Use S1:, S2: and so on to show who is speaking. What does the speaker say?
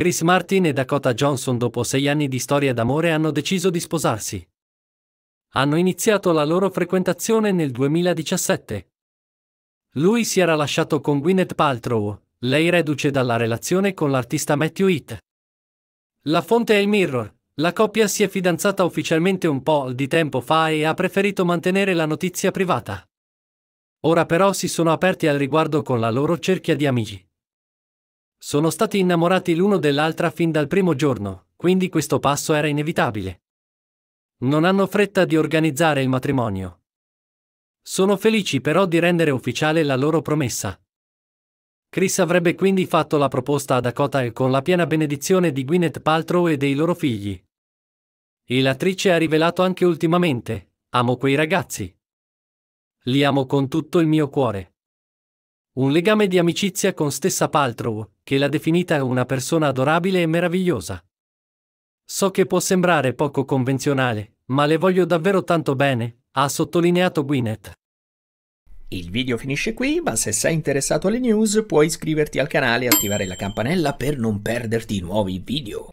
S1: Chris Martin e Dakota Johnson dopo sei anni di storia d'amore hanno deciso di sposarsi. Hanno iniziato la loro frequentazione nel 2017. Lui si era lasciato con Gwyneth Paltrow, lei reduce dalla relazione con l'artista Matthew Heath. La fonte è il Mirror. La coppia si è fidanzata ufficialmente un po' di tempo fa e ha preferito mantenere la notizia privata. Ora però si sono aperti al riguardo con la loro cerchia di amici. Sono stati innamorati l'uno dell'altra fin dal primo giorno, quindi questo passo era inevitabile. Non hanno fretta di organizzare il matrimonio. Sono felici però di rendere ufficiale la loro promessa. Chris avrebbe quindi fatto la proposta a Dakota e con la piena benedizione di Gwyneth Paltrow e dei loro figli. E l'attrice ha rivelato anche ultimamente, amo quei ragazzi. Li amo con tutto il mio cuore. Un legame di amicizia con stessa Paltrow, che l'ha definita una persona adorabile e meravigliosa. So che può sembrare poco convenzionale, ma le voglio davvero tanto bene, ha sottolineato Gwyneth. Il video finisce qui, ma se sei interessato alle news puoi iscriverti al canale e attivare la campanella per non perderti nuovi video.